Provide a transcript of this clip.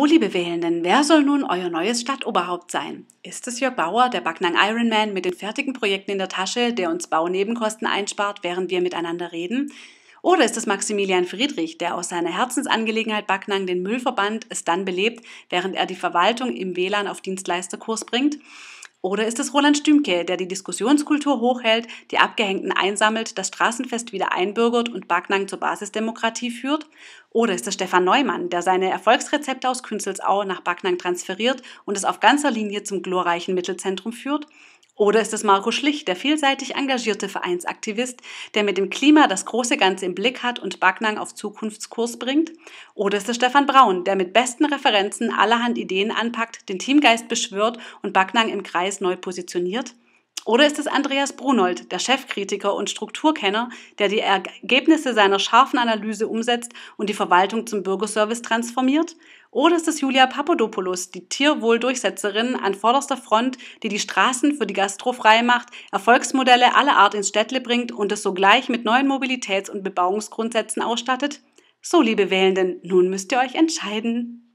Oh, liebe Wählenden, wer soll nun euer neues Stadtoberhaupt sein? Ist es Jörg Bauer, der Backnang Ironman mit den fertigen Projekten in der Tasche, der uns Baunebenkosten einspart, während wir miteinander reden? Oder ist es Maximilian Friedrich, der aus seiner Herzensangelegenheit Backnang den Müllverband es dann belebt, während er die Verwaltung im WLAN auf Dienstleisterkurs bringt? Oder ist es Roland Stümke, der die Diskussionskultur hochhält, die Abgehängten einsammelt, das Straßenfest wieder einbürgert und Backnang zur Basisdemokratie führt? Oder ist es Stefan Neumann, der seine Erfolgsrezepte aus Künzelsau nach Backnang transferiert und es auf ganzer Linie zum glorreichen Mittelzentrum führt? Oder ist es Marco Schlicht, der vielseitig engagierte Vereinsaktivist, der mit dem Klima das große Ganze im Blick hat und Backnang auf Zukunftskurs bringt? Oder ist es Stefan Braun, der mit besten Referenzen allerhand Ideen anpackt, den Teamgeist beschwört und Backnang im Kreis neu positioniert? Oder ist es Andreas Brunold, der Chefkritiker und Strukturkenner, der die Ergebnisse seiner scharfen Analyse umsetzt und die Verwaltung zum Bürgerservice transformiert? Oder ist es Julia Papadopoulos, die Tierwohldurchsetzerin an vorderster Front, die die Straßen für die Gastro frei macht, Erfolgsmodelle aller Art ins Städtle bringt und es sogleich mit neuen Mobilitäts- und Bebauungsgrundsätzen ausstattet? So, liebe Wählenden, nun müsst ihr euch entscheiden.